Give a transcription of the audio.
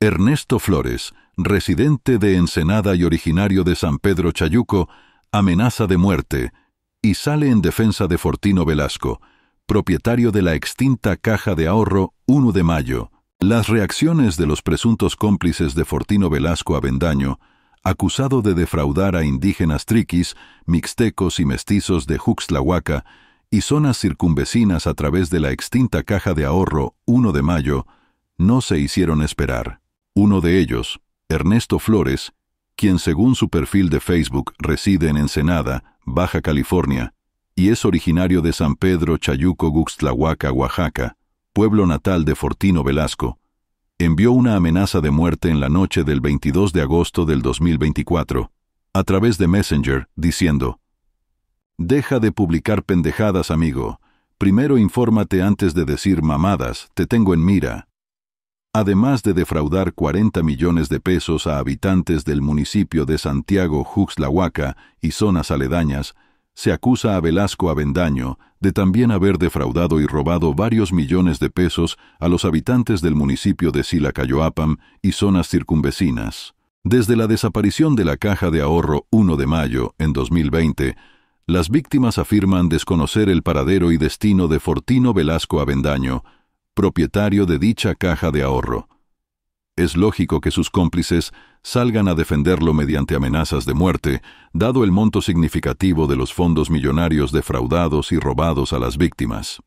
Ernesto Flores, residente de Ensenada y originario de San Pedro Chayuco, amenaza de muerte y sale en defensa de Fortino Velasco, propietario de la extinta Caja de Ahorro 1 de Mayo. Las reacciones de los presuntos cómplices de Fortino Velasco Avendaño, acusado de defraudar a indígenas triquis, mixtecos y mestizos de Juxtlahuaca y zonas circunvecinas a través de la extinta Caja de Ahorro 1 de Mayo, no se hicieron esperar. Uno de ellos, Ernesto Flores, quien según su perfil de Facebook reside en Ensenada, Baja California, y es originario de San Pedro Chayuco Guxtlahuaca, Oaxaca, pueblo natal de Fortino Velasco, envió una amenaza de muerte en la noche del 22 de agosto del 2024, a través de Messenger, diciendo, Deja de publicar pendejadas, amigo. Primero infórmate antes de decir mamadas, te tengo en mira, además de defraudar 40 millones de pesos a habitantes del municipio de Santiago Juxlahuaca y zonas aledañas, se acusa a Velasco Avendaño de también haber defraudado y robado varios millones de pesos a los habitantes del municipio de Silacayoapam y zonas circunvecinas. Desde la desaparición de la caja de ahorro 1 de mayo en 2020, las víctimas afirman desconocer el paradero y destino de Fortino Velasco Avendaño, propietario de dicha caja de ahorro. Es lógico que sus cómplices salgan a defenderlo mediante amenazas de muerte, dado el monto significativo de los fondos millonarios defraudados y robados a las víctimas.